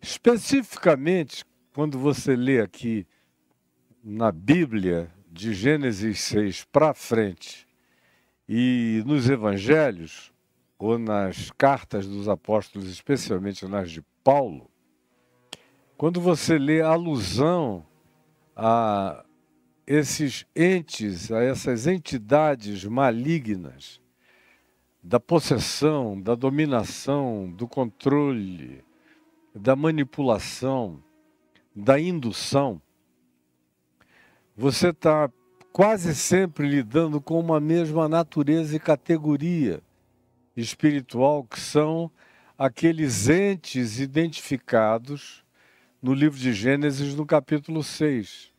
Especificamente, quando você lê aqui na Bíblia, de Gênesis 6 para frente, e nos evangelhos, ou nas cartas dos apóstolos, especialmente nas de Paulo, quando você lê a alusão a esses entes, a essas entidades malignas da possessão, da dominação, do controle, da manipulação, da indução, você está quase sempre lidando com uma mesma natureza e categoria espiritual, que são aqueles entes identificados no livro de Gênesis, no capítulo 6.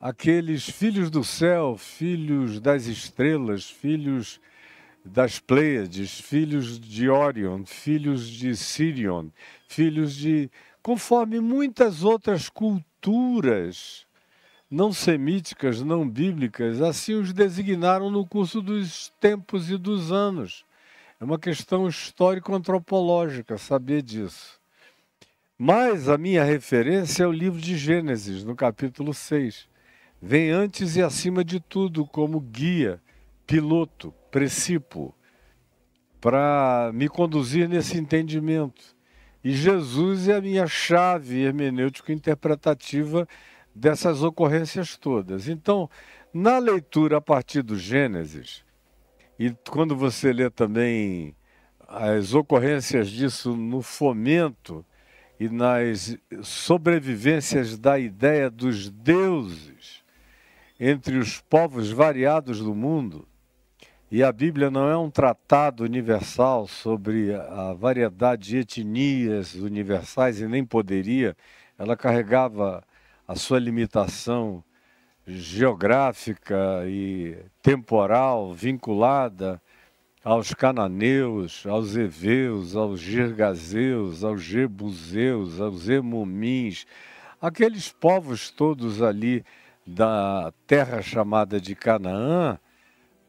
Aqueles filhos do céu, filhos das estrelas, filhos das Pleiades, filhos de Orion, filhos de Sirion, filhos de. conforme muitas outras culturas não semíticas, não bíblicas, assim os designaram no curso dos tempos e dos anos. É uma questão histórico-antropológica saber disso. Mas a minha referência é o livro de Gênesis, no capítulo 6. Vem antes e acima de tudo como guia, piloto, precipo, para me conduzir nesse entendimento. E Jesus é a minha chave hermenêutico-interpretativa dessas ocorrências todas. Então, na leitura a partir do Gênesis, e quando você lê também as ocorrências disso no fomento e nas sobrevivências da ideia dos deuses entre os povos variados do mundo, e a Bíblia não é um tratado universal sobre a variedade de etnias universais e nem poderia. Ela carregava a sua limitação geográfica e temporal vinculada aos cananeus, aos heveus, aos gergazeus, aos jebuseus, aos emumins, aqueles povos todos ali da terra chamada de Canaã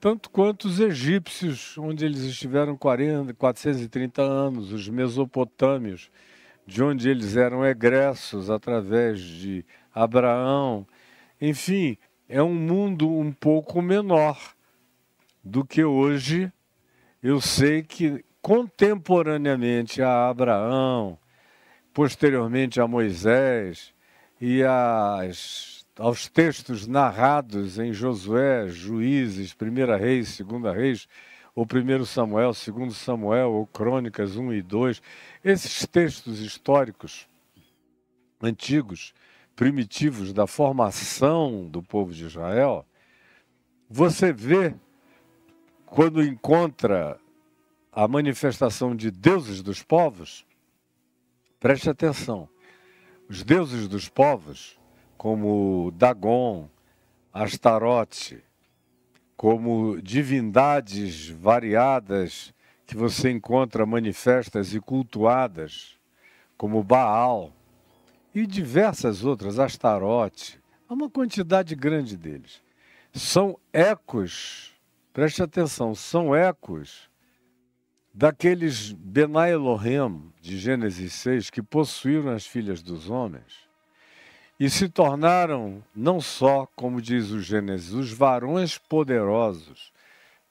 tanto quanto os egípcios, onde eles estiveram 40, 430 anos, os mesopotâmios, de onde eles eram egressos através de Abraão. Enfim, é um mundo um pouco menor do que hoje. Eu sei que contemporaneamente a Abraão, posteriormente a Moisés e as aos textos narrados em Josué, Juízes, 1 Reis, 2 Reis, ou 1 Samuel, 2 Samuel, ou Crônicas 1 e 2, esses textos históricos antigos, primitivos da formação do povo de Israel, você vê quando encontra a manifestação de deuses dos povos, preste atenção. Os deuses dos povos como Dagon, Astarote, como divindades variadas que você encontra manifestas e cultuadas, como Baal e diversas outras, Astarote, há uma quantidade grande deles. São ecos, preste atenção, são ecos daqueles Benai Elohim de Gênesis 6 que possuíram as filhas dos homens e se tornaram não só, como diz o Gênesis, os varões poderosos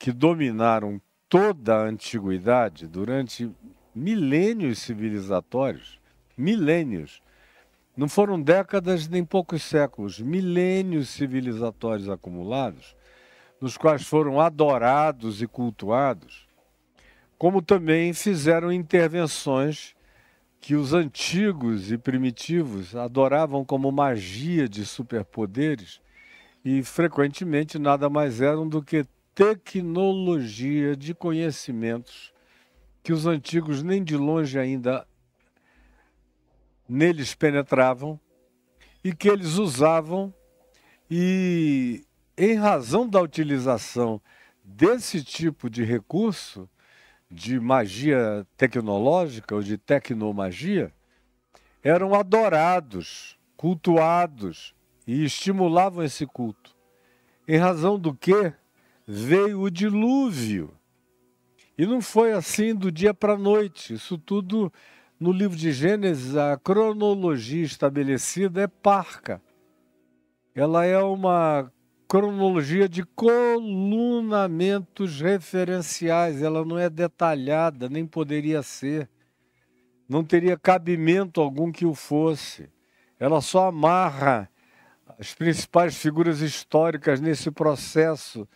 que dominaram toda a antiguidade durante milênios civilizatórios, milênios. Não foram décadas nem poucos séculos, milênios civilizatórios acumulados, nos quais foram adorados e cultuados, como também fizeram intervenções que os antigos e primitivos adoravam como magia de superpoderes e frequentemente nada mais eram do que tecnologia de conhecimentos que os antigos nem de longe ainda neles penetravam e que eles usavam e em razão da utilização desse tipo de recurso de magia tecnológica ou de tecnomagia eram adorados, cultuados e estimulavam esse culto. Em razão do que veio o dilúvio. E não foi assim do dia para a noite. Isso tudo no livro de Gênesis, a cronologia estabelecida é parca. Ela é uma cronologia de colunamentos referenciais. Ela não é detalhada, nem poderia ser. Não teria cabimento algum que o fosse. Ela só amarra as principais figuras históricas nesse processo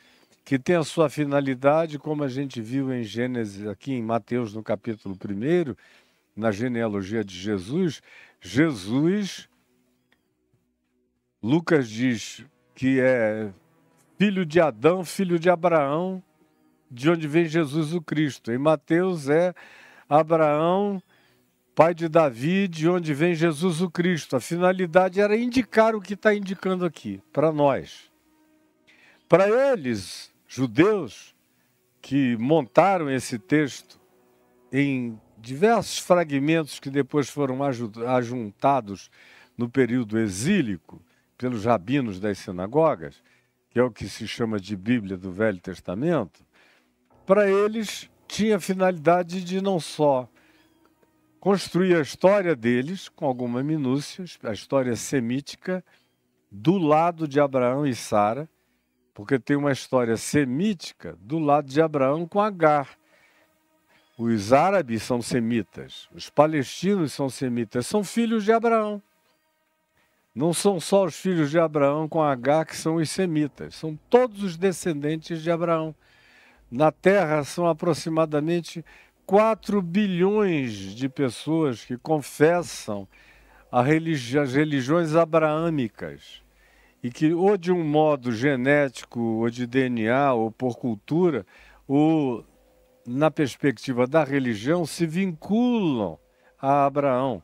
que tem a sua finalidade, como a gente viu em Gênesis, aqui em Mateus, no capítulo 1, na genealogia de Jesus, Jesus, Lucas diz, que é filho de Adão, filho de Abraão, de onde vem Jesus o Cristo. Em Mateus é Abraão, pai de Davi, de onde vem Jesus o Cristo. A finalidade era indicar o que está indicando aqui para nós. Para eles, judeus, que montaram esse texto em diversos fragmentos que depois foram ajuntados no período exílico, pelos rabinos das sinagogas, que é o que se chama de Bíblia do Velho Testamento, para eles tinha a finalidade de não só construir a história deles, com alguma minúcia, a história semítica, do lado de Abraão e Sara, porque tem uma história semítica do lado de Abraão com Agar. Os árabes são semitas, os palestinos são semitas, são filhos de Abraão. Não são só os filhos de Abraão com H que são os semitas, são todos os descendentes de Abraão. Na Terra são aproximadamente 4 bilhões de pessoas que confessam religi as religiões abraâmicas e que, ou de um modo genético, ou de DNA, ou por cultura, ou na perspectiva da religião, se vinculam a Abraão,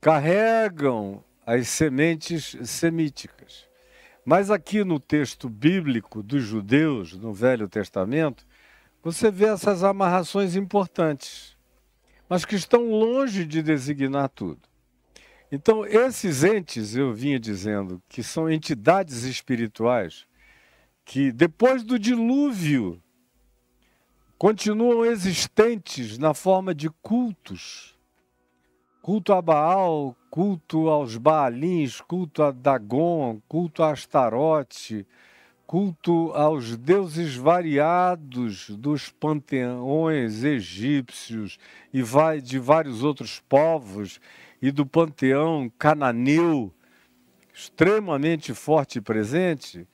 carregam as sementes semíticas. Mas aqui no texto bíblico dos judeus, no Velho Testamento, você vê essas amarrações importantes, mas que estão longe de designar tudo. Então, esses entes, eu vinha dizendo, que são entidades espirituais que, depois do dilúvio, continuam existentes na forma de cultos culto a Baal, culto aos Baalins, culto a Dagon, culto a Astarote, culto aos deuses variados dos panteões egípcios e de vários outros povos e do panteão cananeu, extremamente forte e presente,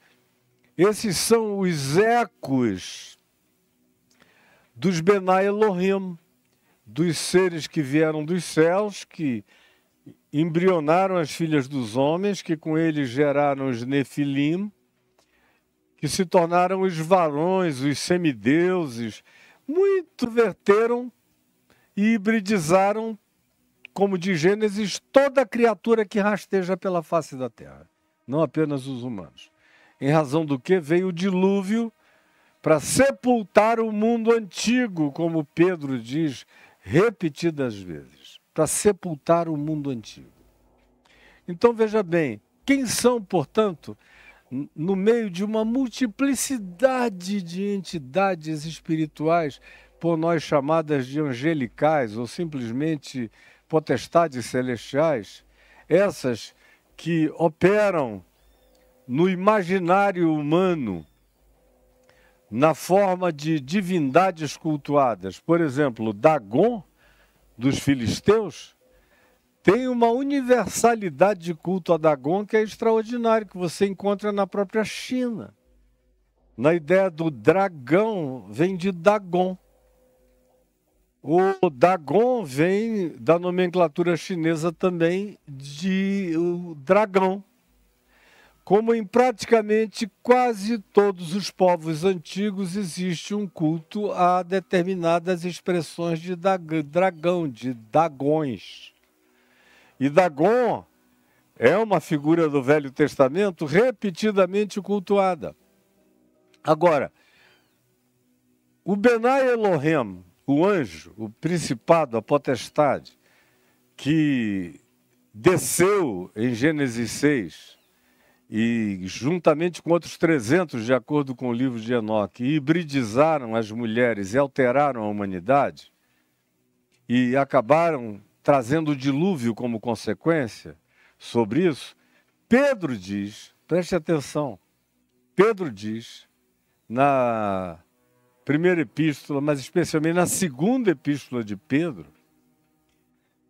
esses são os ecos dos Benai Elohim, dos seres que vieram dos céus, que embrionaram as filhas dos homens, que com eles geraram os Nefilim, que se tornaram os varões, os semideuses, muito verteram e hibridizaram, como de Gênesis, toda criatura que rasteja pela face da terra, não apenas os humanos. Em razão do que veio o dilúvio para sepultar o mundo antigo, como Pedro diz repetidas vezes para sepultar o mundo antigo. Então veja bem, quem são, portanto, no meio de uma multiplicidade de entidades espirituais, por nós chamadas de angelicais ou simplesmente potestades celestiais, essas que operam no imaginário humano na forma de divindades cultuadas. Por exemplo, Dagon, dos filisteus, tem uma universalidade de culto a Dagon que é extraordinário, que você encontra na própria China. Na ideia do dragão, vem de Dagon. O Dagon vem da nomenclatura chinesa também de o dragão. Como em praticamente quase todos os povos antigos, existe um culto a determinadas expressões de dragão, de dagões. E Dagon é uma figura do Velho Testamento repetidamente cultuada. Agora, o Benai Elohim, o anjo, o principado, a potestade, que desceu em Gênesis 6 e, juntamente com outros 300, de acordo com o livro de Enoque, hibridizaram as mulheres e alteraram a humanidade, e acabaram trazendo o dilúvio como consequência sobre isso, Pedro diz, preste atenção, Pedro diz na primeira epístola, mas especialmente na segunda epístola de Pedro,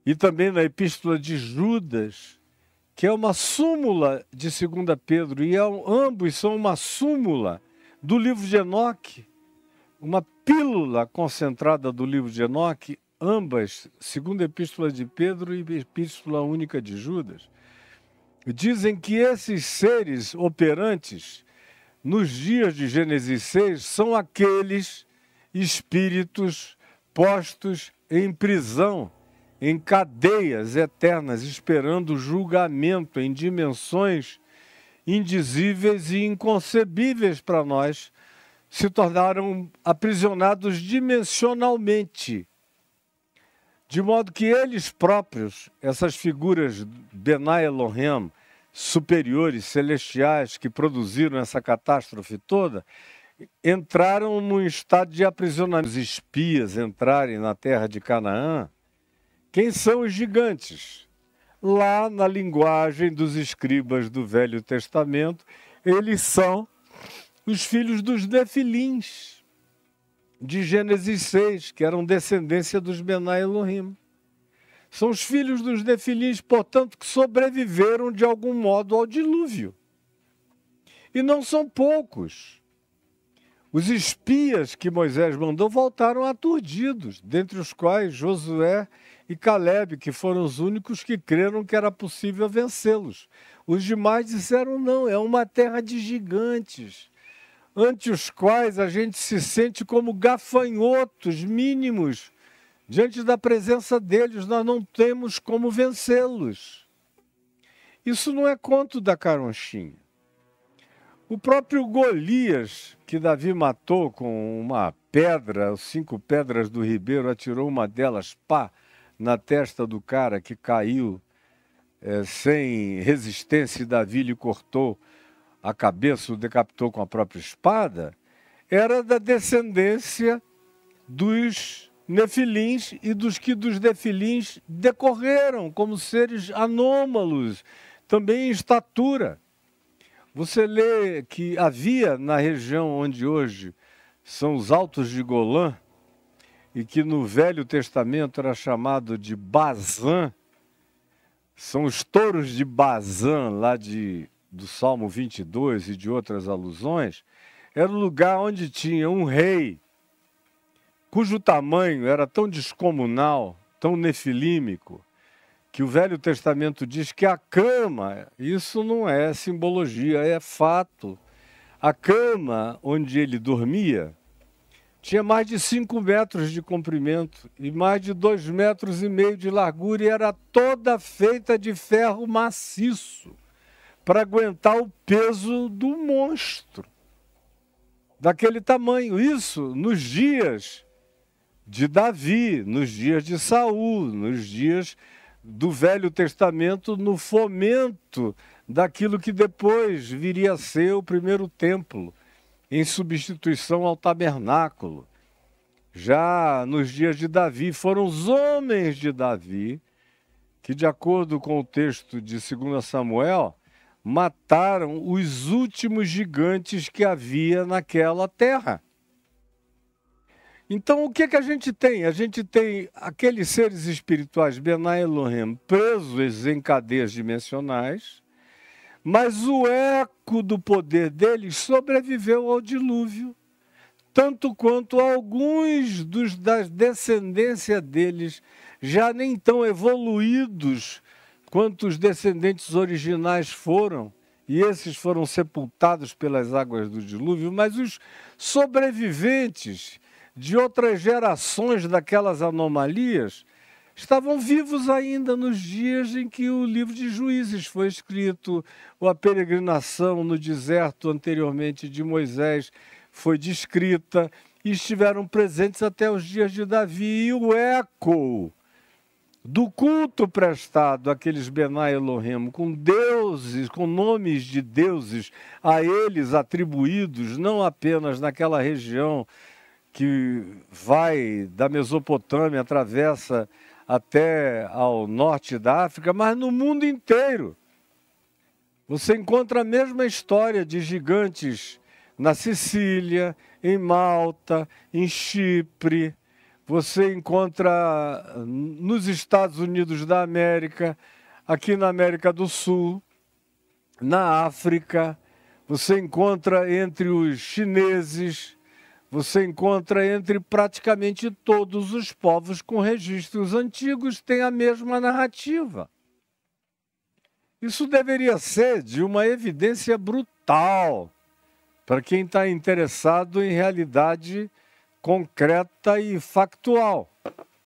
e também na epístola de Judas, que é uma súmula de 2 Pedro, e é um, ambos são uma súmula do livro de Enoque, uma pílula concentrada do livro de Enoque, ambas, segunda epístola de Pedro e epístola única de Judas, dizem que esses seres operantes nos dias de Gênesis 6 são aqueles espíritos postos em prisão em cadeias eternas, esperando julgamento em dimensões indizíveis e inconcebíveis para nós, se tornaram aprisionados dimensionalmente, de modo que eles próprios, essas figuras Benai Elohim, superiores, celestiais, que produziram essa catástrofe toda, entraram num estado de aprisionamento. Os espias entrarem na terra de Canaã, quem são os gigantes? Lá na linguagem dos escribas do Velho Testamento, eles são os filhos dos Nefilins, de Gênesis 6, que eram descendência dos Benai Elohim. São os filhos dos Nefilins, portanto, que sobreviveram de algum modo ao dilúvio. E não são poucos. Os espias que Moisés mandou voltaram aturdidos, dentre os quais Josué e Caleb, que foram os únicos que creram que era possível vencê-los. Os demais disseram: não, é uma terra de gigantes, ante os quais a gente se sente como gafanhotos mínimos. Diante da presença deles, nós não temos como vencê-los. Isso não é conto da caronchinha. O próprio Golias, que Davi matou com uma pedra, cinco pedras do ribeiro, atirou uma delas, pá, na testa do cara que caiu é, sem resistência e Davi lhe cortou a cabeça, o decapitou com a própria espada, era da descendência dos nefilins e dos que dos nefilins decorreram como seres anômalos, também em estatura. Você lê que havia na região onde hoje são os Altos de Golã, e que no Velho Testamento era chamado de Bazã, são os touros de Bazã, lá de, do Salmo 22 e de outras alusões, era o lugar onde tinha um rei cujo tamanho era tão descomunal, tão nefilímico, que o Velho Testamento diz que a cama, isso não é simbologia, é fato, a cama onde ele dormia tinha mais de 5 metros de comprimento e mais de 2 metros e meio de largura e era toda feita de ferro maciço para aguentar o peso do monstro daquele tamanho. Isso nos dias de Davi, nos dias de Saul, nos dias do Velho Testamento, no fomento daquilo que depois viria a ser o primeiro templo, em substituição ao tabernáculo. Já nos dias de Davi, foram os homens de Davi que, de acordo com o texto de 2 Samuel, mataram os últimos gigantes que havia naquela terra. Então, o que, que a gente tem? A gente tem aqueles seres espirituais, Benai Elohim, presos em cadeias dimensionais, mas o eco do poder deles sobreviveu ao dilúvio, tanto quanto alguns dos da descendência deles, já nem tão evoluídos quanto os descendentes originais foram, e esses foram sepultados pelas águas do dilúvio, mas os sobreviventes de outras gerações daquelas anomalias estavam vivos ainda nos dias em que o livro de Juízes foi escrito, ou a peregrinação no deserto anteriormente de Moisés foi descrita, e estiveram presentes até os dias de Davi. E o eco do culto prestado àqueles Benai Elohim, com deuses, com nomes de deuses a eles atribuídos, não apenas naquela região que vai da Mesopotâmia, atravessa até ao norte da África, mas no mundo inteiro. Você encontra a mesma história de gigantes na Sicília, em Malta, em Chipre. Você encontra nos Estados Unidos da América, aqui na América do Sul, na África. Você encontra entre os chineses, você encontra entre praticamente todos os povos com registros antigos tem a mesma narrativa. Isso deveria ser de uma evidência brutal para quem está interessado em realidade concreta e factual.